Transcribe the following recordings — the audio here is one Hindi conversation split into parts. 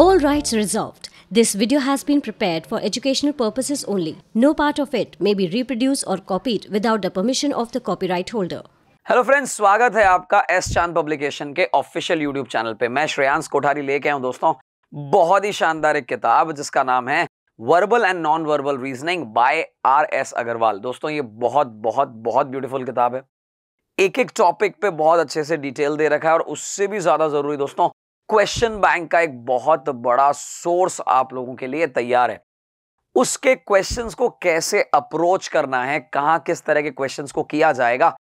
All rights reserved. This video has been prepared for educational purposes only. No part of it may be reproduced or copied without the permission of the copyright holder. Hello friends स्वागत है आपका एस चांद पब्लिकेशन के ऑफिशियल यूट्यूब चैनल पे मैं श्रेयांश कोठारी लेके आया हूँ दोस्तों बहुत ही शानदार एक किताब जिसका नाम है verbal and non verbal reasoning by R S Agarwal दोस्तों ये बहुत बहुत बहुत ब्यूटीफुल किताब है एक एक टॉपिक पे बहुत अच्छे से डिटेल दे रखा है और उससे भी ज़्यादा ज़रूरी दोस्तों क्वेश्चन बैंक का एक बहुत बड़ा सोर्स आप लोगों के लिए तैयार है उसके क्वेश्चंस को कैसे अप्रोच करना है कहां किस तरह के क्वेश्चंस को किया जाएगा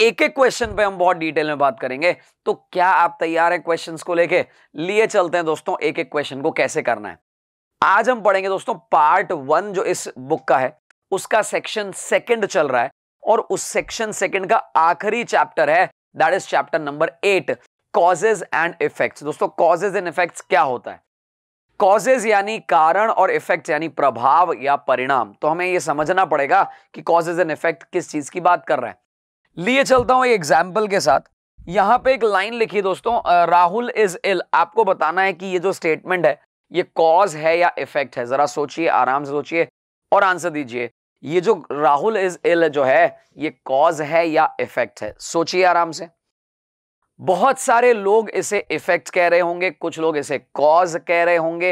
एक एक क्वेश्चन पे हम बहुत डिटेल में बात करेंगे तो क्या आप तैयार हैं क्वेश्चंस को लेके लिए चलते हैं दोस्तों एक एक क्वेश्चन को कैसे करना है आज हम पढ़ेंगे दोस्तों पार्ट वन जो इस बुक का है उसका सेक्शन सेकेंड चल रहा है और उस सेक्शन सेकेंड का आखिरी चैप्टर है that is chapter number eight causes and effects दोस्तों कॉजेज एंड इफेक्ट्स क्या होता है कॉजेज यानी कारण और इफेक्ट यानी प्रभाव या परिणाम तो हमें यह समझना पड़ेगा कि कॉजेज एंड इफेक्ट किस चीज की बात कर रहे हैं लिए चलता हूं एक एग्जाम्पल के साथ यहां पे एक लाइन लिखी दोस्तों राहुल इज इल आपको बताना है कि ये जो स्टेटमेंट है ये कॉज है या इफेक्ट है जरा सोचिए आराम से सोचिए और आंसर दीजिए ये जो राहुल इज इल जो है ये कॉज है या इफेक्ट है सोचिए आराम से बहुत सारे लोग इसे इफेक्ट कह रहे होंगे कुछ लोग इसे कॉज कह रहे होंगे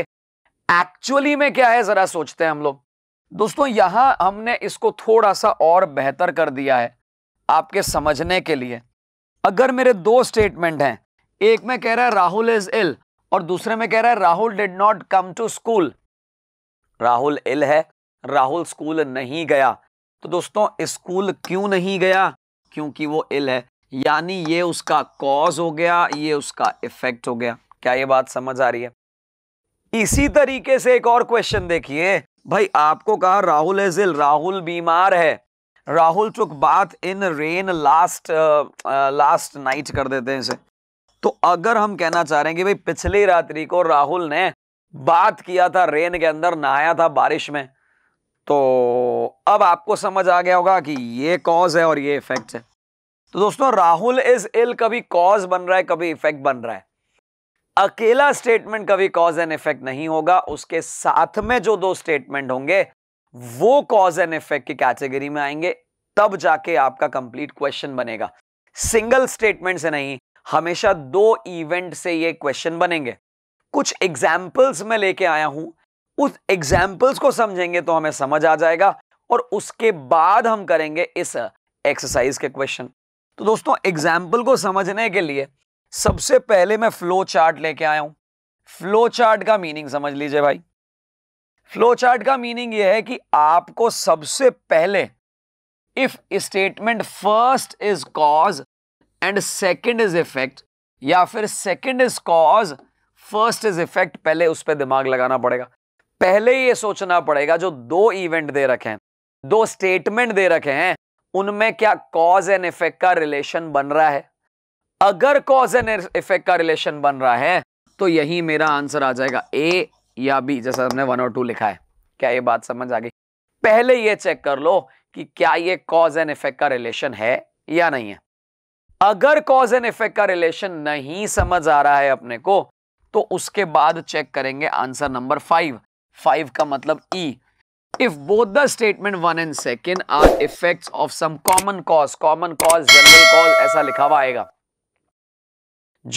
एक्चुअली में क्या है जरा सोचते हैं हम लोग दोस्तों यहां हमने इसको थोड़ा सा और बेहतर कर दिया है आपके समझने के लिए अगर मेरे दो स्टेटमेंट हैं एक में कह रहा है राहुल इज इल और दूसरे में कह रहा है Rahul did not come to school Rahul ill है राहुल स्कूल नहीं गया तो दोस्तों स्कूल क्यों नहीं गया क्योंकि वो इल है यानी ये उसका कॉज हो गया ये उसका इफेक्ट हो गया क्या ये बात समझ आ रही है इसी तरीके से एक और क्वेश्चन देखिए भाई आपको कहा राहुल एजिल राहुल बीमार है Rahul took bath in rain last last night कर देते हैं इसे तो अगर हम कहना चाह रहे हैं कि भाई पिछली रात्रि को राहुल ने बात किया था रेन के अंदर नहाया था बारिश में तो अब आपको समझ आ गया होगा कि ये कॉज है और ये इफेक्ट है तो दोस्तों राहुल इज इल कभी कॉज बन रहा है कभी इफेक्ट बन रहा है अकेला स्टेटमेंट कभी कॉज एंड इफेक्ट नहीं होगा उसके साथ में जो दो स्टेटमेंट होंगे वो कॉज एंड इफेक्ट की कैटेगरी में आएंगे तब जाके आपका कंप्लीट क्वेश्चन बनेगा सिंगल स्टेटमेंट से नहीं हमेशा दो इवेंट से ये क्वेश्चन बनेंगे कुछ एग्जाम्पल्स में लेके आया हूं उस एग्जाम्पल्स को समझेंगे तो हमें समझ आ जाएगा और उसके बाद हम करेंगे इस एक्सरसाइज के क्वेश्चन तो दोस्तों एग्जाम्पल को समझने के लिए सबसे पहले मैं फ्लो चार्ट लेके आया हूं फ्लो चार्ट का मीनिंग समझ लीजिए भाई फ्लो चार्ट का मीनिंग यह है कि आपको सबसे पहले if statement first is cause and second is effect या फिर second is cause first is effect पहले उस पर दिमाग लगाना पड़ेगा पहले ये सोचना पड़ेगा जो दो इवेंट दे रखे हैं दो स्टेटमेंट दे रखे हैं उनमें क्या कॉज एंड इफेक्ट का रिलेशन बन रहा है अगर कॉज एंड इफेक्ट का रिलेशन बन रहा है तो यही मेरा आंसर आ जाएगा ए या बी जैसा हमने वन और टू लिखा है क्या ये बात समझ आ गई पहले ये चेक कर लो कि क्या ये कॉज एंड इफेक्ट का रिलेशन है या नहीं है अगर कॉज एंड इफेक्ट का रिलेशन नहीं समझ आ रहा है अपने को तो उसके बाद चेक करेंगे आंसर नंबर फाइव फाइव का मतलब ई e, if both the statement one and second are effects of some common cause common cause general cause ऐसा लिखा हुआ आएगा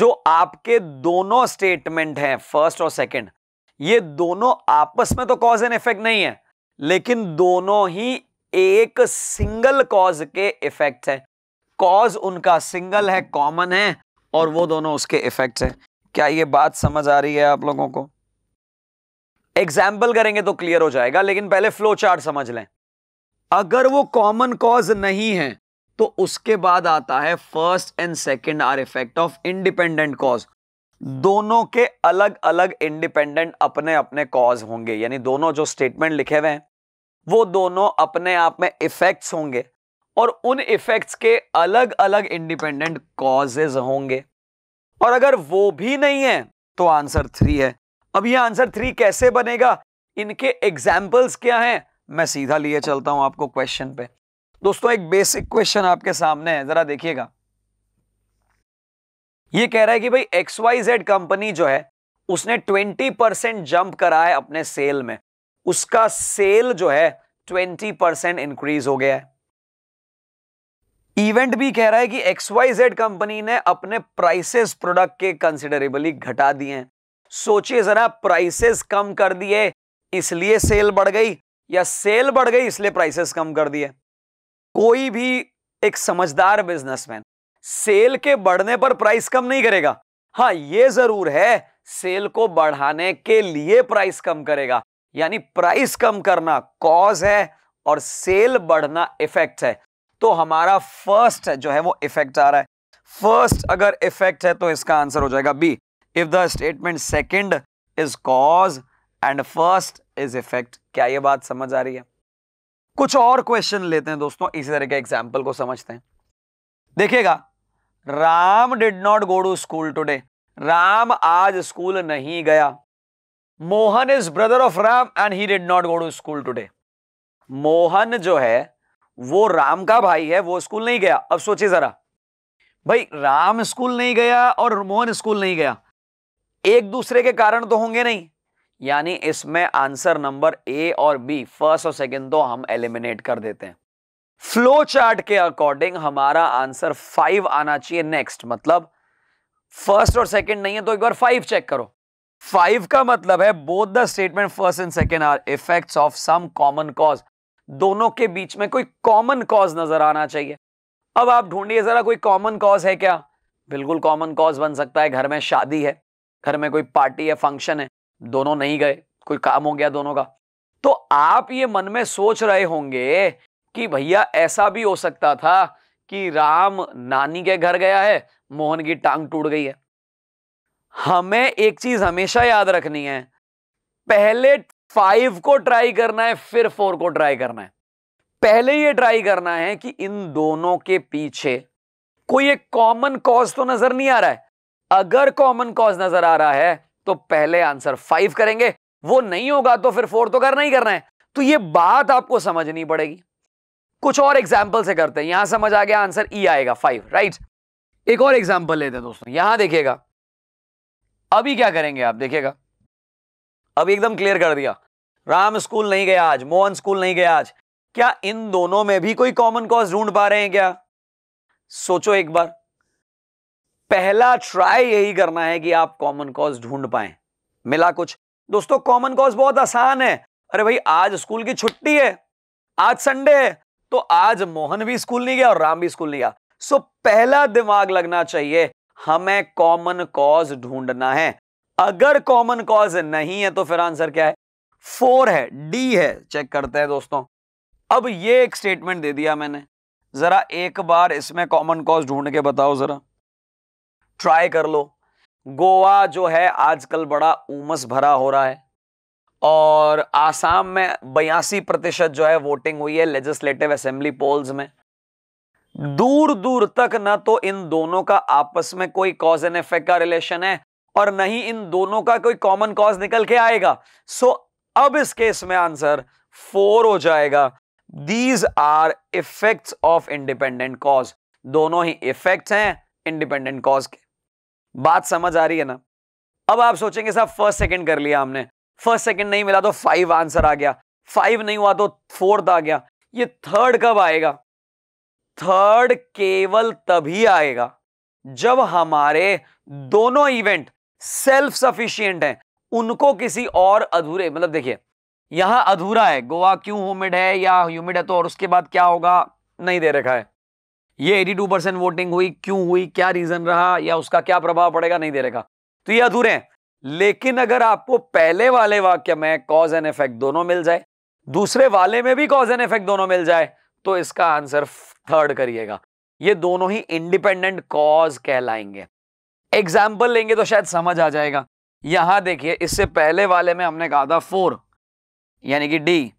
जो आपके दोनों स्टेटमेंट हैं फर्स्ट और सेकेंड ये दोनों आपस में तो कॉज एंड इफेक्ट नहीं है लेकिन दोनों ही एक सिंगल कॉज के इफेक्ट है कॉज उनका सिंगल है कॉमन है और वो दोनों उसके इफेक्ट है क्या ये बात समझ आ रही है आप लोगों को एग्जाम्पल करेंगे तो क्लियर हो जाएगा लेकिन पहले फ्लो चार्ट समझ लें अगर वो कॉमन कॉज नहीं है तो उसके बाद आता है first and second are effect of independent cause दोनों के अलग अलग इंडिपेंडेंट अपने अपने कॉज होंगे यानी दोनों जो स्टेटमेंट लिखे हुए हैं वो दोनों अपने आप में इफेक्ट्स होंगे और उन इफेक्ट्स के अलग अलग इंडिपेंडेंट कॉजेज होंगे और अगर वो भी नहीं है तो आंसर थ्री है अब ये आंसर थ्री कैसे बनेगा इनके एग्जाम्पल्स क्या हैं मैं सीधा लिए चलता हूं आपको क्वेश्चन पे दोस्तों एक बेसिक क्वेश्चन आपके सामने है जरा देखिएगा ये कह रहा है कि भाई एक्स वाई जेड कंपनी जो है उसने 20 परसेंट जंप करा है अपने सेल में उसका सेल जो है 20 परसेंट इंक्रीज हो गया है इवेंट भी कह रहा है कि एक्स वाई जेड कंपनी ने अपने प्राइसेस प्रोडक्ट के कंसिडरेबली घटा दिए हैं सोचिए जरा प्राइसेस कम कर दिए इसलिए सेल बढ़ गई या सेल बढ़ गई इसलिए प्राइसेस कम कर दिए कोई भी एक समझदार बिजनेसमैन सेल के बढ़ने पर प्राइस कम नहीं करेगा हाँ ये जरूर है सेल को बढ़ाने के लिए प्राइस कम करेगा यानी प्राइस कम करना कॉज है और सेल बढ़ना इफेक्ट है तो हमारा फर्स्ट जो है वो इफेक्ट आ रहा है फर्स्ट अगर इफेक्ट है तो इसका आंसर हो जाएगा B if the statement second is cause and first is effect क्या ये बात समझ आ रही है कुछ और क्वेश्चन लेते हैं दोस्तों इसी तरह के एग्जाम्पल को समझते हैं देखिएगा Ram did not go to school today Ram आज स्कूल नहीं गया Mohan is brother of Ram and he did not go to school today Mohan जो है वो राम का भाई है वो स्कूल नहीं गया अब सोचिए जरा भाई राम स्कूल नहीं गया और मोहन स्कूल नहीं गया एक दूसरे के कारण तो होंगे नहीं यानी इसमें आंसर नंबर ए और बी फर्स्ट और सेकंड तो हम एलिमिनेट कर देते हैं फ्लो चार्ट के अकॉर्डिंग हमारा आंसर फाइव आना चाहिए नेक्स्ट मतलब फर्स्ट और सेकंड नहीं है तो एक बार फाइव चेक करो फाइव का मतलब है both the statement first and second are effects of some common cause दोनों के बीच में कोई कॉमन कॉज नजर आना चाहिए अब आप ढूंढिए जरा कोई कॉमन कॉज है क्या बिल्कुल कॉमन कॉज बन सकता है घर में शादी है घर में कोई पार्टी है फंक्शन है दोनों नहीं गए कोई काम हो गया दोनों का तो आप ये मन में सोच रहे होंगे कि भैया ऐसा भी हो सकता था कि राम नानी के घर गया है मोहन की टांग टूट गई है हमें एक चीज हमेशा याद रखनी है पहले फाइव को ट्राई करना है फिर फोर को ट्राई करना है पहले ये ट्राई करना है कि इन दोनों के पीछे कोई एक कॉमन कॉज तो नजर नहीं आ रहा है अगर कॉमन कॉज नजर आ रहा है तो पहले आंसर फाइव करेंगे वो नहीं होगा तो फिर फोर तो करना ही करना है तो ये बात आपको समझनी पड़ेगी कुछ और एग्जाम्पल से करते हैं यहां समझ आ गया आंसर ई e आएगा फाइव राइट एक और एग्जाम्पल लेते हैं दोस्तों यहां देखिएगा अभी क्या करेंगे आप देखिएगा अभी एकदम क्लियर कर दिया राम स्कूल नहीं गया आज मोहन स्कूल नहीं गया आज क्या इन दोनों में भी कोई कॉमन कॉज ढूंढ पा रहे हैं क्या सोचो एक बार पहला ट्राई यही करना है कि आप कॉमन कॉज ढूंढ पाए मिला कुछ दोस्तों कॉमन कॉज बहुत आसान है अरे भाई आज स्कूल की छुट्टी है आज संडे है तो आज मोहन भी स्कूल नहीं गया और राम भी स्कूल नहीं गया सो पहला दिमाग लगना चाहिए हमें कॉमन कॉज ढूंढना है अगर कॉमन कॉज नहीं है तो फिर आंसर क्या है फोर है डी है चेक करते हैं दोस्तों अब ये एक स्टेटमेंट दे दिया मैंने जरा एक बार इसमें कॉमन कॉज ढूंढ के बताओ जरा ट्राई कर लो गोवा जो है आजकल बड़ा उमस भरा हो रहा है और आसाम में बयासी प्रतिशत जो है वोटिंग हुई है लेजिस्लेटिव असेंबली पोल्स में दूर दूर तक ना तो इन दोनों का आपस में कोई कॉज एंड इफेक्ट का रिलेशन है और न ही इन दोनों का कोई कॉमन कॉज निकल के आएगा सो so, अब इस केस में आंसर फोर हो जाएगा these are effects of independent cause दोनों ही इफेक्ट्स हैं इंडिपेंडेंट कॉज के बात समझ आ रही है ना अब आप सोचेंगे साहब फर्स्ट सेकंड कर लिया हमने फर्स्ट सेकंड नहीं मिला तो फाइव आंसर आ गया फाइव नहीं हुआ तो फोर्थ आ गया ये थर्ड कब आएगा थर्ड केवल तभी आएगा जब हमारे दोनों इवेंट सेल्फ सफिशियंट हैं उनको किसी और अधूरे मतलब देखिए यहां अधूरा है गोवा क्यों ह्यूमिड है या ह्यूमिड है तो और उसके बाद क्या होगा नहीं दे रखा है ये 82 परसेंट वोटिंग हुई क्यों हुई क्या रीजन रहा या उसका क्या प्रभाव पड़ेगा नहीं दे रहेगा तो ये अधूरे हैं लेकिन अगर आपको पहले वाले वाक्य में कॉज एंड इफेक्ट दोनों मिल जाए दूसरे वाले में भी कॉज एंड इफेक्ट दोनों मिल जाए तो इसका आंसर थर्ड करिएगा ये दोनों ही इंडिपेंडेंट कॉज कहलाएंगे एग्जाम्पल लेंगे तो शायद समझ आ जाएगा यहां देखिए इससे पहले वाले में हमने कहा था फोर यानी कि डी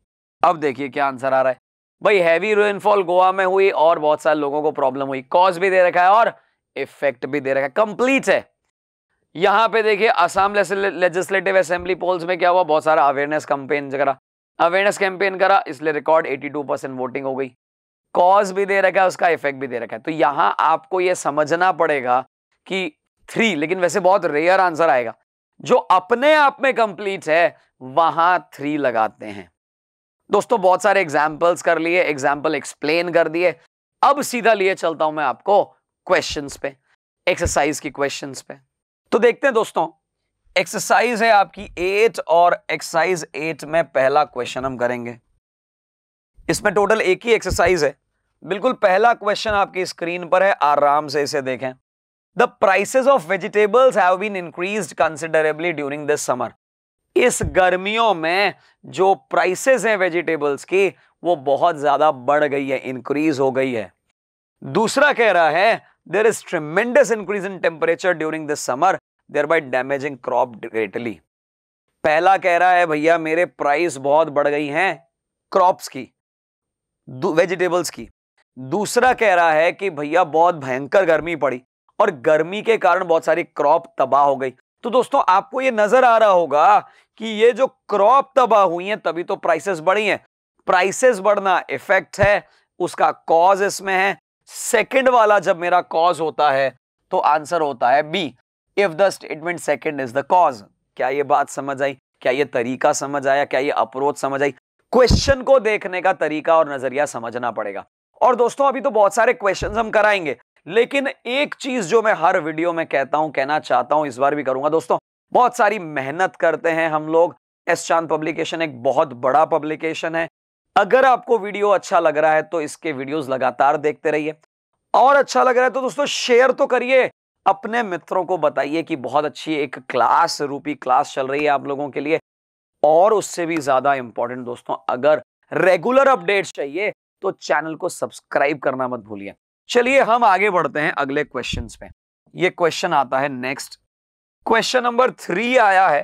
अब देखिए क्या आंसर आ रहा है भाई हैवी रेनफॉल गोवा में हुई और बहुत सारे लोगों को प्रॉब्लम हुई कॉज भी दे रखा है और इफेक्ट भी दे रखा है कंप्लीट है यहाँ पे देखिए असम लेजिस्लेटिव असेंबली पोल्स में क्या हुआ बहुत सारा अवेयरनेस कैंपेन करा अवेयरनेस कैंपेन करा इसलिए रिकॉर्ड 82 परसेंट वोटिंग हो गई कॉज भी दे रखा है उसका इफेक्ट भी दे रखा है तो यहाँ आपको ये समझना पड़ेगा कि थ्री लेकिन वैसे बहुत रेयर आंसर आएगा जो अपने आप में कंप्लीट है वहां थ्री लगाते हैं दोस्तों बहुत सारे एग्जाम्पल्स कर लिए एग्जाम्पल एक्सप्लेन कर दिए अब सीधा लिए चलता हूं मैं आपको क्वेश्चन पे एक्सरसाइज की क्वेश्चन पे तो देखते हैं दोस्तों एक्सरसाइज है आपकी एट और एक्सरसाइज एट में पहला क्वेश्चन हम करेंगे इसमें टोटल एक ही एक्सरसाइज है बिल्कुल पहला क्वेश्चन आपकी स्क्रीन पर है आराम से इसे देखें the prices of vegetables have been increase considerably during this summer इस गर्मियों में जो प्राइसेस हैं वेजिटेबल्स की वो बहुत ज़्यादा बढ़ गई है इंक्रीज हो गई है दूसरा कह रहा है there is tremendous increase in temperature during the summer thereby damaging crop greatly पहला कह रहा है भैया मेरे प्राइस बहुत बढ़ गई हैं क्रॉप्स की वेजिटेबल्स की दूसरा कह रहा है कि भैया बहुत भयंकर गर्मी पड़ी और गर्मी के कारण बहुत सारी क्रॉप तबाह हो गई तो दोस्तों आपको ये नजर आ रहा होगा कि ये जो क्रॉप तबाह हुई है तभी तो प्राइसेस बढ़ी हैं प्राइसेस बढ़ना इफेक्ट है उसका कॉज इसमें है सेकंड वाला जब मेरा कॉज होता है तो आंसर होता है B if the statement second is the cause क्या ये बात समझ आई क्या ये तरीका समझ आया क्या ये अप्रोच समझ आई क्वेश्चन को देखने का तरीका और नजरिया समझना पड़ेगा और दोस्तों अभी तो बहुत सारे क्वेश्चंस हम कराएंगे लेकिन एक चीज जो मैं हर वीडियो में कहता हूं कहना चाहता हूं इस बार भी करूंगा दोस्तों बहुत सारी मेहनत करते हैं हम लोग एस चांद पब्लिकेशन एक बहुत बड़ा पब्लिकेशन है अगर आपको वीडियो अच्छा लग रहा है तो इसके वीडियोस लगातार देखते रहिए और अच्छा लग रहा है तो दोस्तों शेयर तो करिए अपने मित्रों को बताइए कि बहुत अच्छी एक क्लास रूपी क्लास चल रही है आप लोगों के लिए और उससे भी ज्यादा इंपॉर्टेंट दोस्तों अगर रेगुलर अपडेट्स चाहिए तो चैनल को सब्सक्राइब करना मत भूलिए चलिए हम आगे बढ़ते हैं अगले क्वेश्चन पे ये क्वेश्चन आता है नेक्स्ट क्वेश्चन नंबर थ्री आया है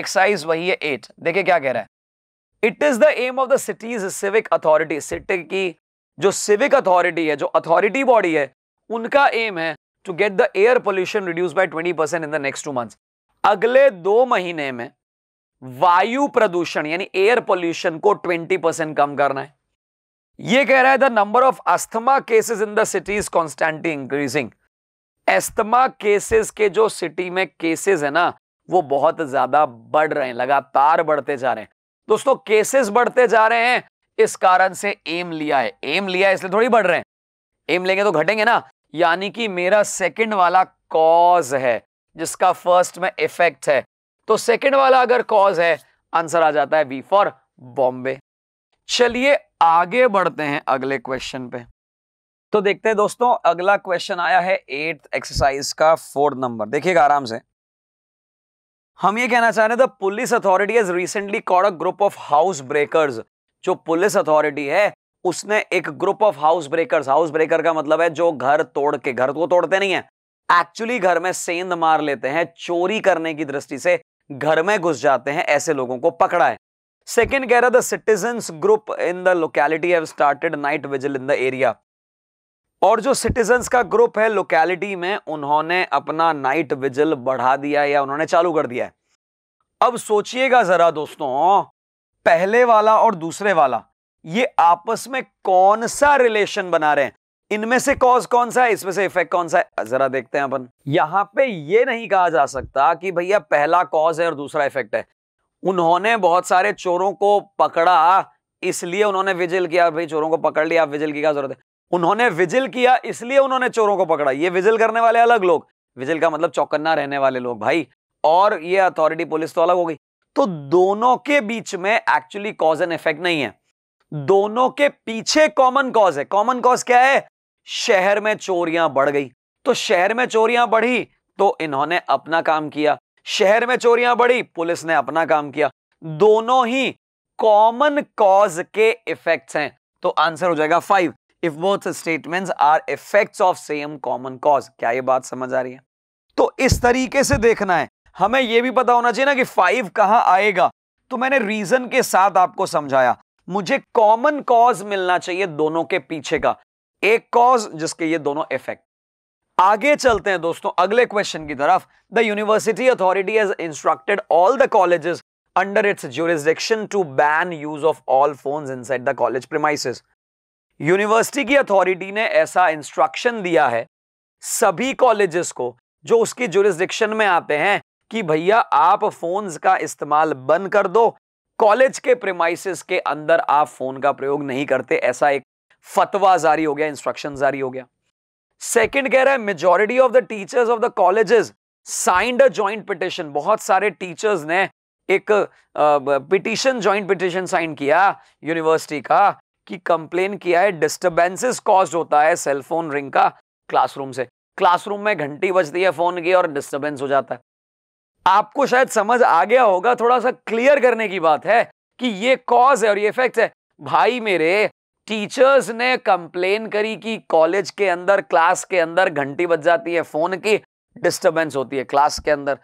एक्साइज वही है एट देखिए क्या कह रहा है it is the aim of the city's civic authority city की जो सिविक अथॉरिटी है जो अथॉरिटी बॉडी है उनका एम है to get the air pollution reduce by twenty percent in the next two month अगले दो महीने में वायु प्रदूषण यानी एयर पोल्यूशन को ट्वेंटी परसेंट कम करना है ये कह रहा है the number of asthma cases in the city is constantly increasing asthma cases के जो सिटी में केसेस है ना वो बहुत ज्यादा बढ़ रहे हैं लगातार बढ़ते जा रहे हैं दोस्तों केसेस बढ़ते जा रहे हैं इस कारण से एम लिया है एम लिया है इसलिए थोड़ी बढ़ रहे हैं एम लेंगे तो घटेंगे ना यानी कि मेरा सेकंड वाला कॉज है जिसका फर्स्ट में इफेक्ट है तो सेकंड वाला अगर कॉज है आंसर आ जाता है बी फॉर बॉम्बे चलिए आगे बढ़ते हैं अगले क्वेश्चन पे तो देखते हैं दोस्तों अगला क्वेश्चन आया है एट एक्सरसाइज का फोर्थ नंबर देखिएगा आराम से हम ये कहना चाह रहे थे police authority has recently caught a group of house breakers जो पुलिस अथॉरिटी है उसने एक group of house breakers house breaker का मतलब है जो घर तोड़ के घर को तो तोड़ते नहीं है एक्चुअली घर में सेंध मार लेते हैं चोरी करने की दृष्टि से घर में घुस जाते हैं ऐसे लोगों को पकड़ा है Second, Gera, the citizens group in the locality have started night vigil in the area. और जो सिटीजन्स का ग्रुप है लोकेलिटी में उन्होंने अपना नाइट विजिल बढ़ा दिया या उन्होंने चालू कर दिया है अब सोचिएगा जरा दोस्तों पहले वाला और दूसरे वाला ये आपस में कौन सा रिलेशन बना रहे हैं इनमें से कॉज कौन सा है इसमें से इफेक्ट कौन सा है जरा देखते हैं अपन यहां पे ये नहीं कहा जा सकता कि भैया पहला कॉज है और दूसरा इफेक्ट है उन्होंने बहुत सारे चोरों को पकड़ा इसलिए उन्होंने विजिल किया भाई चोरों को पकड़ लिया आप विजिल की क्या जरूरत है उन्होंने विजिल किया इसलिए उन्होंने चोरों को पकड़ा ये विजिल करने वाले अलग लोग विजिल का मतलब चौकन्ना रहने वाले लोग भाई और ये अथॉरिटी पुलिस तो अलग हो गई तो दोनों के बीच में एक्चुअली कॉज एंड इफेक्ट नहीं है दोनों के पीछे कॉमन कॉज है कॉमन कॉज क्या है शहर में चोरियां बढ़ गई तो शहर में चोरियां बढ़ी तो इन्होंने अपना काम किया शहर में चोरियां बढ़ी पुलिस ने अपना काम किया दोनों ही कॉमन कॉज के इफेक्ट्स हैं तो आंसर हो जाएगा five if both statements are effects of same common cause क्या ये बात समझ आ रही है तो इस तरीके से देखना है हमें यह भी पता होना चाहिए ना कि फाइव कहां आएगा तो मैंने रीजन के साथ आपको समझाया मुझे कॉमन कॉज मिलना चाहिए दोनों के पीछे का एक कॉज जिसके ये दोनों इफेक्ट आगे चलते हैं दोस्तों अगले क्वेश्चन की तरफ the university authority has instructed all the colleges its its to ban use of all phone inside the college premises university की अथॉरिटी ने ऐसा इंस्ट्रक्शन दिया है सभी कॉलेजेस को जो उसकी जुरिस्डिक्शन में आते हैं कि भैया आप फोन का इस्तेमाल बंद कर दो कॉलेज के प्रेमाइसिस के अंदर आप फोन का प्रयोग नहीं करते ऐसा एक फतवा जारी हो गया इंस्ट्रक्शन जारी हो गया सेकंड कह रहा है majority of the teachers of the colleges signed a joint petition बहुत सारे टीचर्स ने एक पिटिशन जॉइंट पिटिशन साइन किया यूनिवर्सिटी का कि कंप्लेन किया है डिस्टर्बेंसेस कॉज होता है सेलफोन रिंग का क्लासरूम से क्लासरूम में घंटी बजती है फोन की और डिस्टर्बेंस हो जाता है आपको शायद समझ आ गया होगा थोड़ा सा क्लियर करने की बात है कि ये कॉज है और ये इफेक्ट है भाई मेरे टीचर्स ने कंप्लेन करी कि कॉलेज के अंदर क्लास के अंदर घंटी बज जाती है फोन की डिस्टरबेंस होती है क्लास के अंदर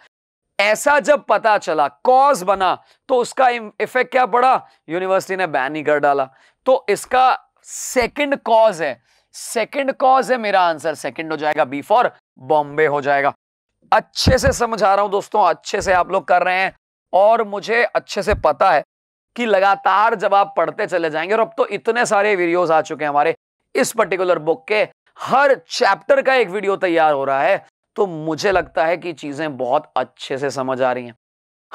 ऐसा जब पता चला कॉज बना तो उसका इफेक्ट क्या पड़ा यूनिवर्सिटी ने बैन ही कर डाला तो इसका सेकंड कॉज है सेकंड कॉज है मेरा आंसर सेकंड हो जाएगा बी फॉर बॉम्बे हो जाएगा अच्छे से समझा रहा हूं दोस्तों अच्छे से आप लोग कर रहे हैं और मुझे अच्छे से पता है कि लगातार जब आप पढ़ते चले जाएंगे और अब तो इतने सारे वीडियोस आ चुके हैं हमारे इस पर्टिकुलर बुक के हर चैप्टर का एक वीडियो तैयार हो रहा है तो मुझे लगता है कि चीजें बहुत अच्छे से समझ आ रही हैं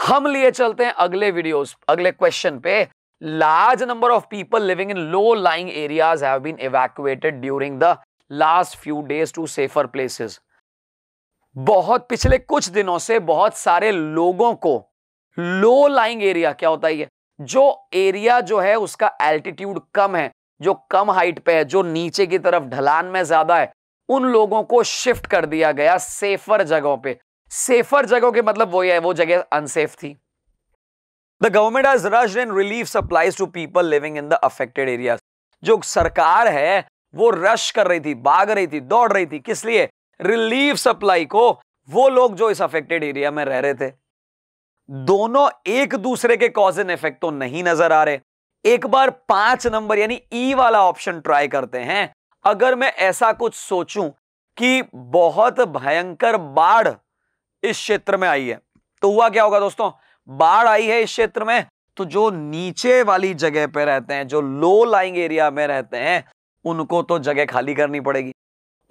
हम लिए चलते हैं अगले वीडियोस अगले क्वेश्चन पे large number of people living in low lying areas है during the last few days to safer to बहुत पिछले कुछ दिनों से बहुत सारे लोगों को लो लाइंग एरिया क्या होता है ये जो एरिया जो है उसका एल्टीट्यूड कम है जो कम हाइट पे है जो नीचे की तरफ ढलान में ज्यादा है उन लोगों को शिफ्ट कर दिया गया सेफर जगहों पे सेफर जगहों के मतलब वही है वो जगह अनसेफ थी the government has rush and relief supplies to people living in the affected area जो सरकार है वो रश कर रही थी भाग रही थी दौड़ रही थी किस लिए रिलीफ सप्लाई को वो लोग जो इस अफेक्टेड एरिया में रह रहे थे दोनों एक दूसरे के कॉज एंड इफेक्ट तो नहीं नजर आ रहे एक बार पांच नंबर यानी ई e वाला ऑप्शन ट्राई करते हैं अगर मैं ऐसा कुछ सोचूं कि बहुत भयंकर बाढ़ इस क्षेत्र में आई है तो हुआ क्या होगा दोस्तों बाढ़ आई है इस क्षेत्र में तो जो नीचे वाली जगह पे रहते हैं जो लो लाइंग एरिया में रहते हैं उनको तो जगह खाली करनी पड़ेगी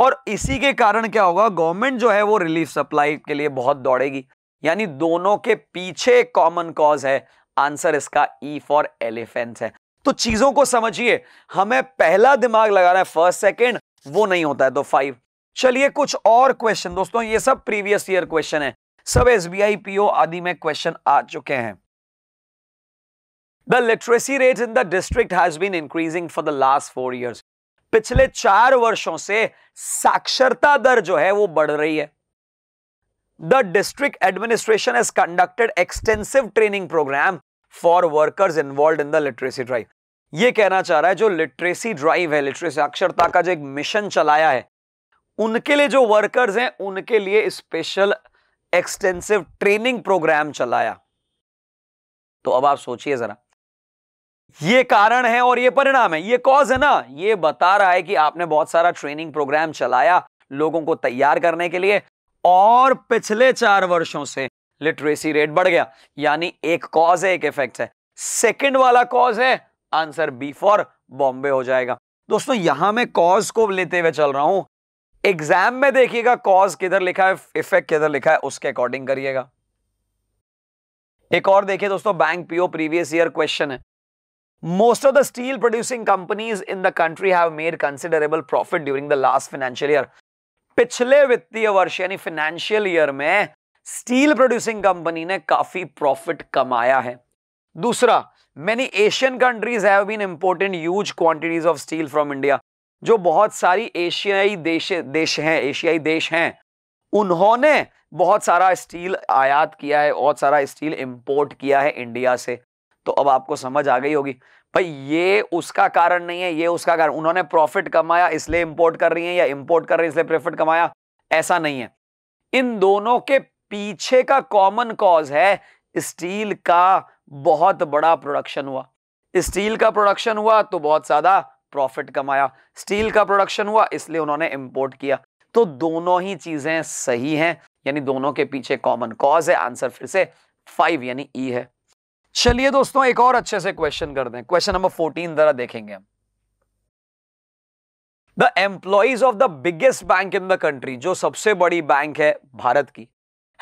और इसी के कारण क्या होगा गवर्नमेंट जो है वो रिलीफ सप्लाई के लिए बहुत दौड़ेगी यानी दोनों के पीछे कॉमन कॉज है आंसर इसका ई फॉर एलिफेंट है तो चीजों को समझिए हमें पहला दिमाग लगाना है फर्स्ट सेकेंड वो नहीं होता है तो फाइव चलिए कुछ और क्वेश्चन दोस्तों ये सब प्रीवियस ईयर क्वेश्चन है सब एस बी आई पीओ आदि में क्वेश्चन आ चुके हैं the literacy rate in the district has been increasing for the last four years पिछले चार वर्षों से साक्षरता दर जो है वो बढ़ रही है the district administration has conducted extensive training program for workers involve in the literacy drive ये कहना चाह रहा है जो लिटरेसी ड्राइव है लिटरेसी अक्षरता का जो एक मिशन चलाया है उनके लिए जो वर्कर्स हैं उनके लिए स्पेशल एक्सटेंसिव ट्रेनिंग प्रोग्राम चलाया तो अब आप सोचिए जरा ये कारण है और ये परिणाम है ये कॉज है ना ये बता रहा है कि आपने बहुत सारा ट्रेनिंग प्रोग्राम चलाया लोगों को तैयार करने के लिए और पिछले चार वर्षों से लिटरेसी रेट बढ़ गया यानी एक कॉज है एक इफेक्ट है सेकेंड वाला कॉज है आंसर बी फॉर बॉम्बे हो जाएगा दोस्तों यहां मैं कॉज को लेते हुए चल रहा हूं एग्जाम में देखिएगा कॉज किधर लिखा है इफेक्ट किधर लिखा है उसके अकॉर्डिंग करिएगा एक और देखिए दोस्तों bank PO previous year question है most of the steel producing companies in the country have made considerable profit during the last financial year पिछले वित्तीय वर्ष यानी फाइनेंशियल ईयर में स्टील प्रोड्यूसिंग कंपनी ने काफी प्रॉफिट कमाया है दूसरा many Asian countries have been important huge quantities of steel from India जो बहुत सारी एशियाई देश देश हैं एशियाई देश हैं उन्होंने बहुत सारा स्टील आयात किया है बहुत सारा स्टील इंपोर्ट किया है इंडिया से तो अब आपको समझ आ गई होगी भाई ये उसका कारण नहीं है ये उसका कारण उन्होंने प्रॉफिट कमाया इसलिए इंपोर्ट कर रही है या इंपोर्ट कर रही है इसलिए प्रॉफिट कमाया ऐसा नहीं है इन दोनों के पीछे का कॉमन कॉज है स्टील का बहुत बड़ा प्रोडक्शन हुआ स्टील का प्रोडक्शन हुआ तो बहुत ज्यादा प्रॉफिट कमाया स्टील का प्रोडक्शन हुआ इसलिए उन्होंने इंपोर्ट किया तो दोनों ही चीजें सही हैं यानी दोनों के पीछे कॉमन कॉज है आंसर फिर से फाइव यानी ई e है चलिए दोस्तों एक और अच्छे से क्वेश्चन कर दें क्वेश्चन नंबर फोर्टीन जरा देखेंगे हम the employees of the biggest bank in the country जो सबसे बड़ी बैंक है भारत की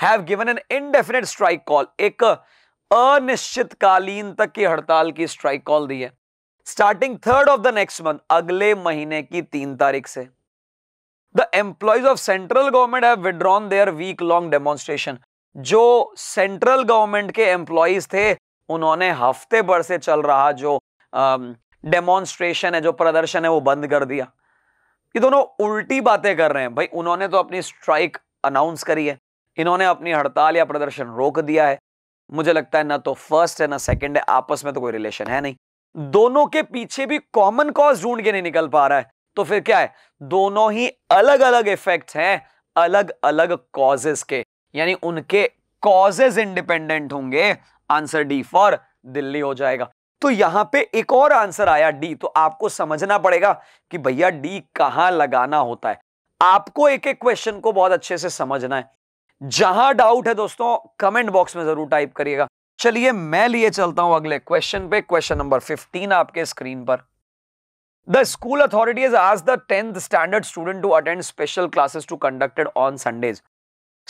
have given an indefinite strike call एक अनिश्चितकालीन तक की हड़ताल की स्ट्राइक कॉल दी है starting third of the next month अगले महीने की तीन तारीख से the employees of central government have withdrawn their week long demonstration जो सेंट्रल गवर्नमेंट के एम्प्लॉयज थे उन्होंने हफ्ते भर से चल रहा जो डेमोन्स्ट्रेशन है जो प्रदर्शन है वो बंद कर दिया ये दोनों उल्टी बातें कर रहे हैं भाई उन्होंने तो अपनी स्ट्राइक अनाउंस करी है इन्होंने अपनी हड़ताल या प्रदर्शन रोक दिया है मुझे लगता है ना तो फर्स्ट है ना सेकंड है आपस में तो कोई रिलेशन है नहीं दोनों के पीछे भी कॉमन कॉज ढूंढ के नहीं निकल पा रहा है तो फिर क्या है दोनों ही अलग अलग इफेक्ट हैं अलग अलग कॉजेस के यानी उनके कॉजेज इंडिपेंडेंट होंगे आंसर डी फॉर दिल्ली हो जाएगा तो यहां पे एक और आंसर आया डी तो आपको समझना पड़ेगा कि भैया डी कहां लगाना होता है आपको एक एक क्वेश्चन को बहुत अच्छे से समझना है जहां डाउट है दोस्तों कमेंट बॉक्स में जरूर टाइप करिएगा चलिए मैं लिए चलता हूं अगले क्वेश्चन पे क्वेश्चन नंबर 15 आपके स्क्रीन पर द स्कूल अथॉरिटी आज the tenth standard student to attend special classes to conducted on Sundays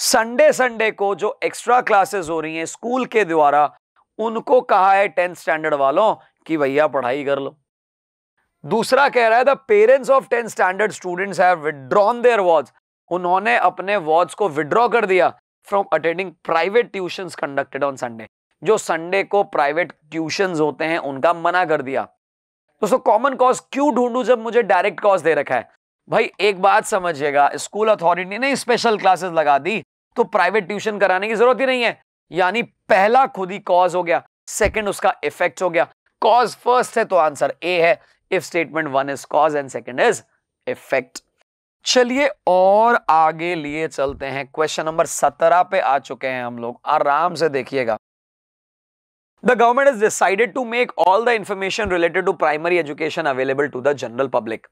Sunday Sunday को जो एक्स्ट्रा क्लासेस हो रही हैं स्कूल के द्वारा उनको कहा है टेंथ स्टैंडर्ड वालों कि भैया पढ़ाई कर लो दूसरा कह रहा है the parents of tenth standard students have withdrawn their wards उन्होंने अपने वॉज को विड्रॉ कर दिया from attending private tuition conducted on Sunday जो संडे को प्राइवेट ट्यूशन होते हैं उनका मना कर दिया दोस्तों कॉमन कॉज क्यों ढूंढू जब मुझे डायरेक्ट कॉज दे रखा है भाई एक बात समझिएगा स्कूल अथॉरिटी ने स्पेशल क्लासेस लगा दी तो प्राइवेट ट्यूशन कराने की जरूरत ही नहीं है यानी पहला खुद ही कॉज हो गया सेकंड उसका इफेक्ट हो गया कॉज फर्स्ट है तो आंसर ए है if statement one is cause and second is effect चलिए और आगे लिए चलते हैं क्वेश्चन नंबर सत्रह पे आ चुके हैं हम लोग आराम से देखिएगा The government has decided to make all the information related to primary education available to the general public.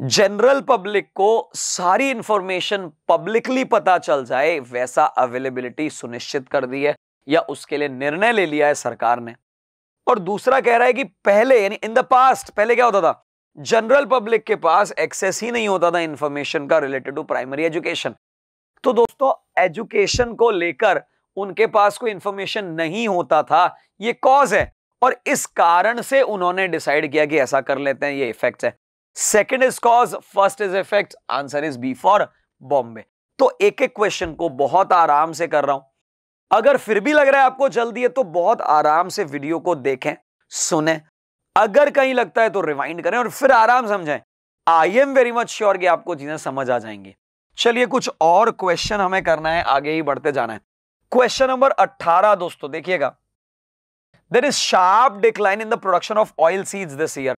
General public को सारी इंफॉर्मेशन पब्लिकली पता चल जाए वैसा अवेलेबिलिटी सुनिश्चित कर दी है या उसके लिए निर्णय ले लिया है सरकार ने और दूसरा कह रहा है कि पहले यानी इन द पास्ट पहले क्या होता था जनरल पब्लिक के पास एक्सेस ही नहीं होता था इंफॉर्मेशन का रिलेटेड टू प्राइमरी एजुकेशन तो दोस्तों एजुकेशन को लेकर उनके पास कोई इंफॉर्मेशन नहीं होता था ये कॉज है और इस कारण से उन्होंने डिसाइड किया कि ऐसा कर लेते हैं ये इफेक्ट है second is cause first is effect answer is B for Bombay तो एक एक क्वेश्चन को बहुत आराम से कर रहा हूं अगर फिर भी लग रहा है आपको जल्दी है तो बहुत आराम से वीडियो को देखें सुने अगर कहीं लगता है तो रिवाइंड करें और फिर आराम समझें I am very much sure कि आपको चीजें समझ आ जाएंगी चलिए कुछ और क्वेश्चन हमें करना है आगे ही बढ़ते जाना है क्वेश्चन नंबर 18 दोस्तों देखिएगा there is sharp decline in the production of oil seeds this year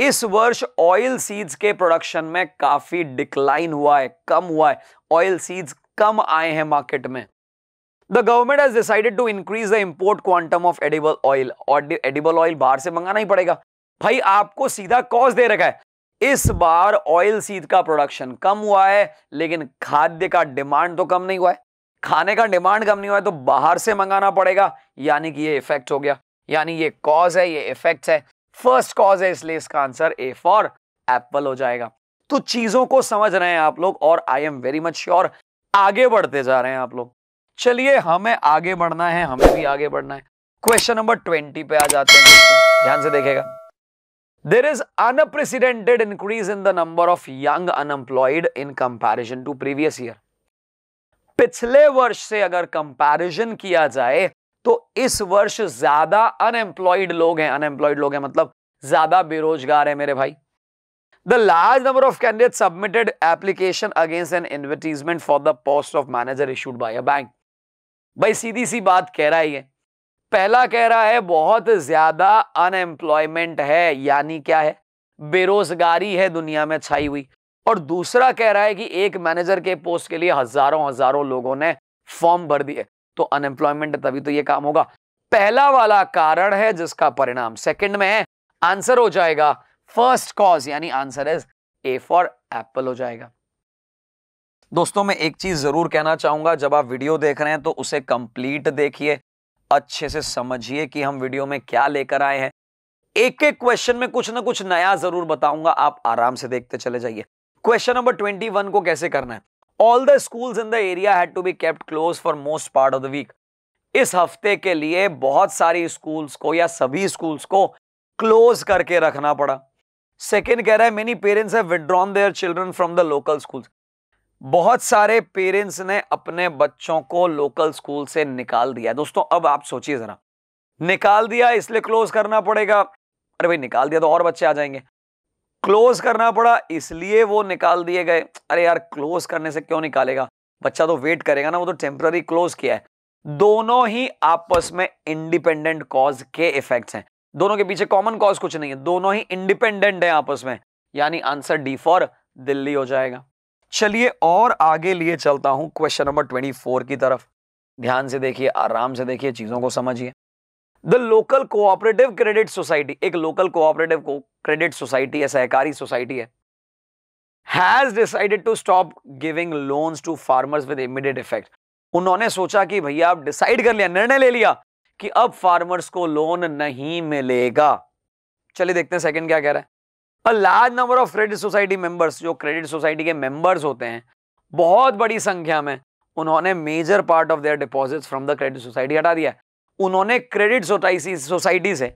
इस वर्ष ऑयल सीड्स के प्रोडक्शन में काफी डिक्लाइन हुआ है कम हुआ है ऑयल सीड्स कम आए हैं मार्केट में the government has decided to increase the import quantum of edible oil edible oil बाहर से मंगाना ही पड़ेगा भाई आपको सीधा कॉज दे रखा है इस बार ऑयल सीड का प्रोडक्शन कम हुआ है लेकिन खाद्य का डिमांड तो कम नहीं हुआ है खाने का डिमांड कम नहीं हुआ है तो बाहर से मंगाना पड़ेगा यानी कि ये इफेक्ट हो गया यानी ये कॉज है ये इफेक्ट है फर्स्ट कॉज है इसलिए इसका आंसर ए फॉर एप्पल हो जाएगा तो चीजों को समझ रहे हैं आप लोग और I am very much sure आगे बढ़ते जा रहे हैं आप लोग चलिए हमें आगे बढ़ना है हमें भी आगे बढ़ना है क्वेश्चन नंबर ट्वेंटी पे आ जाते हैं ध्यान से देखेगा there is unprecedented increase in the number of young unemployed in comparison to previous year पिछले वर्ष से अगर कंपैरिजन किया जाए तो इस वर्ष ज्यादा अनएम्प्लॉयड लोग हैं अनएम्प्लॉयड लोग हैं मतलब ज्यादा बेरोजगार है मेरे भाई the large number of candidate submitted application against an advertisement for the post of manager issued by a bank भाई सीधी सी बात कह रहा है ये पहला कह रहा है बहुत ज्यादा अनएम्प्लॉयमेंट है यानी क्या है बेरोजगारी है दुनिया में छाई हुई और दूसरा कह रहा है कि एक मैनेजर के पोस्ट के लिए हजारों हजारों लोगों ने फॉर्म भर दिए तो अनएम्प्लॉयमेंट है तभी तो ये काम होगा पहला वाला कारण है जिसका परिणाम सेकंड में है आंसर हो जाएगा फर्स्ट कॉज यानी answer is A for apple हो जाएगा दोस्तों मैं एक चीज जरूर कहना चाहूंगा जब आप वीडियो देख रहे हैं तो उसे कंप्लीट देखिए अच्छे से समझिए कि हम वीडियो में क्या लेकर आए हैं एक एक क्वेश्चन में कुछ ना कुछ नया जरूर बताऊंगा आप आराम से देखते चले जाइए क्वेश्चन नंबर ट्वेंटी वन को कैसे करना है all the schools in the area had to be kept close for most part of the week इस हफ्ते के लिए बहुत सारी स्कूल्स को या सभी स्कूल्स को क्लोज करके रखना पड़ा सेकेंड कह रहा है many parents have withdrawn their children from the local schools बहुत सारे पेरेंट्स ने अपने बच्चों को लोकल स्कूल से निकाल दिया दोस्तों अब आप सोचिए जरा निकाल दिया इसलिए क्लोज करना पड़ेगा अरे भाई निकाल दिया तो और बच्चे आ जाएंगे क्लोज करना पड़ा इसलिए वो निकाल दिए गए अरे यार क्लोज करने से क्यों निकालेगा बच्चा तो वेट करेगा ना वो तो टेम्पररी क्लोज किया है दोनों ही आपस में इंडिपेंडेंट कॉज के इफेक्ट्स हैं दोनों के पीछे कॉमन कॉज कुछ नहीं है दोनों ही इंडिपेंडेंट हैं आपस में यानी आंसर डी फॉर दिल्ली हो जाएगा चलिए और आगे लिए चलता हूं क्वेश्चन नंबर ट्वेंटी फोर की तरफ ध्यान से देखिए आराम से देखिए चीजों को समझिए the local cooperative credit society एक लोकल कोऑपरेटिव क्रेडिट सोसाइटी है सहकारी सोसाइटी है has decided to stop giving loans to farmers with immediate effect उन्होंने सोचा कि भैया आप डिसाइड कर लिया निर्णय ले लिया कि अब फार्मर्स को लोन नहीं मिलेगा चलिए देखते हैं सेकंड क्या कह रहा है a large number of credit society members जो क्रेडिट सोसाइटी के मेंबर्स होते हैं बहुत बड़ी संख्या में उन्होंने major part of their deposits from the credit society हटा दिया उन्होंने क्रेडिट सोसाइटी सोसाइटी से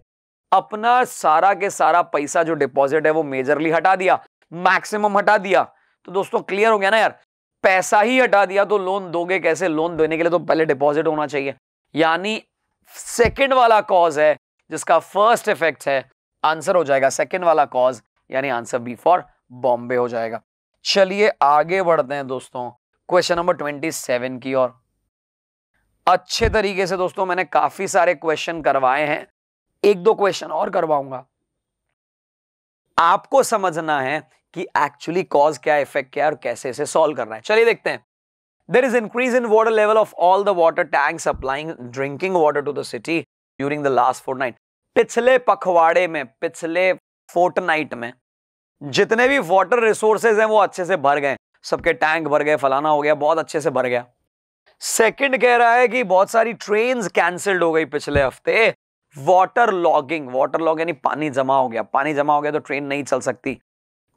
अपना सारा के सारा पैसा जो डिपॉजिट है वो मेजरली हटा दिया मैक्सिमम हटा दिया तो दोस्तों क्लियर हो गया ना यार पैसा ही हटा दिया तो लोन दोगे कैसे लोन देने के लिए तो पहले डिपॉजिट होना चाहिए यानी सेकंड वाला कॉज है जिसका फर्स्ट इफेक्ट है आंसर हो जाएगा सेकंड वाला कॉज यानी आंसर बी फॉर बॉम्बे हो जाएगा चलिए आगे बढ़ते हैं दोस्तों क्वेश्चन नंबर ट्वेंटी सेवन की ओर अच्छे तरीके से दोस्तों मैंने काफी सारे क्वेश्चन करवाए हैं एक दो क्वेश्चन और करवाऊंगा आपको समझना है कि एक्चुअली कॉज क्या इफेक्ट क्या है और कैसे इसे सॉल्व करना है चलिए देखते हैं there is increase in water level of all the water tank supplying drinking water to the city during the last fortnight पिछले पखवाड़े में पिछले फोर्ट नाइट में जितने भी वाटर रिसोर्सेज हैं वो अच्छे से भर गए सबके टैंक भर गए फलाना हो गया बहुत अच्छे से भर गया सेकंड कह रहा है कि बहुत सारी ट्रेन कैंसल्ड हो गई पिछले हफ्ते वाटर लॉगिंग वाटर लॉग यानी पानी जमा हो गया पानी जमा हो गया तो ट्रेन नहीं चल सकती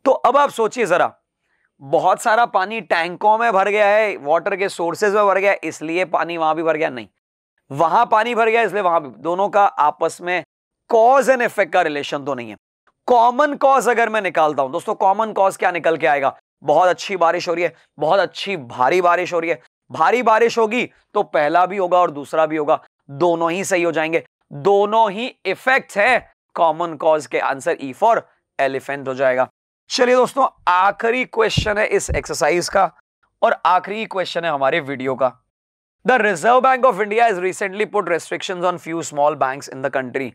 तो अब आप सोचिए जरा बहुत सारा पानी टैंकों में भर गया है वाटर के सोर्सेज में भर गया इसलिए पानी वहां भी भर गया नहीं वहां पानी भर गया इसलिए वहां भी दोनों का आपस में कॉज एंड इफेक्ट का रिलेशन तो नहीं है कॉमन कॉज अगर मैं निकालता हूं दोस्तों कॉमन कॉज क्या निकल के आएगा बहुत अच्छी बारिश हो रही है बहुत अच्छी भारी बारिश हो रही है भारी बारिश होगी तो पहला भी होगा और दूसरा भी होगा दोनों ही सही हो जाएंगे दोनों ही इफेक्ट है कॉमन कॉज के आंसर ई फॉर एलिफेंट हो जाएगा चलिए दोस्तों आखिरी क्वेश्चन है इस एक्सरसाइज का और आखिरी क्वेश्चन है हमारे वीडियो का the Reserve Bank of India is recently put restriction on few small bank in the country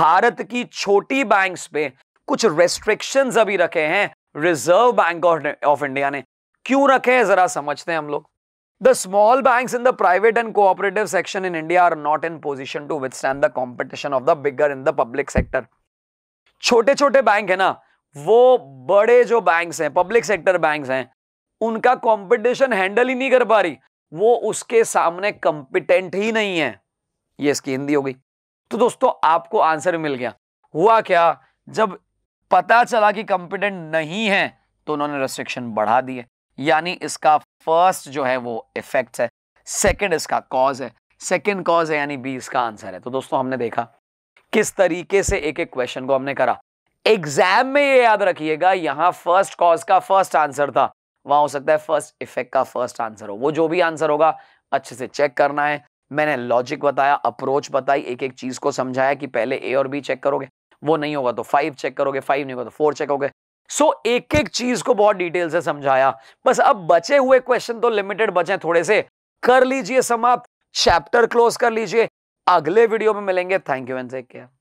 Bharat की छोटी बैंक्स पे कुछ रेस्ट्रिक्शंस अभी रखे हैं रिजर्व बैंक ऑफ इंडिया ने क्यों रखे हैं जरा समझते हैं हम लोग The small banks in the private and cooperative section in India are not in position to withstand the competition of the bigger in the public sector. छोटे छोटे बैंक है ना वो बड़े जो बैंक्स हैं पब्लिक सेक्टर बैंक्स हैं उनका कंपटीशन हैंडल ही नहीं कर पा रही वो उसके सामने कंपिटेंट ही नहीं है ये इसकी हिंदी हो गई तो दोस्तों आपको आंसर मिल गया हुआ क्या जब पता चला कि कंपिटेंट नहीं है तो उन्होंने रेस्ट्रिक्शन बढ़ा दिए यानी इसका फर्स्ट जो है वो इफेक्ट है सेकेंड इसका कॉज है सेकेंड कॉज है यानी बी इसका आंसर है तो दोस्तों हमने देखा किस तरीके से एक एक क्वेश्चन को हमने करा एग्जाम में ये याद रखिएगा यहाँ फर्स्ट कॉज का फर्स्ट आंसर था वहां हो सकता है फर्स्ट इफेक्ट का फर्स्ट आंसर हो वो जो भी आंसर होगा अच्छे से चेक करना है मैंने लॉजिक बताया अप्रोच बताई एक एक चीज को समझाया कि पहले ए और बी चेक करोगे वो नहीं होगा तो फाइव चेक करोगे फाइव नहीं होगा तो फोर चेक होगे सो so, एक एक चीज को बहुत डिटेल से समझाया बस अब बचे हुए क्वेश्चन तो लिमिटेड बचे थोड़े से कर लीजिए समाप्त चैप्टर क्लोज कर लीजिए अगले वीडियो में मिलेंगे thank you and take care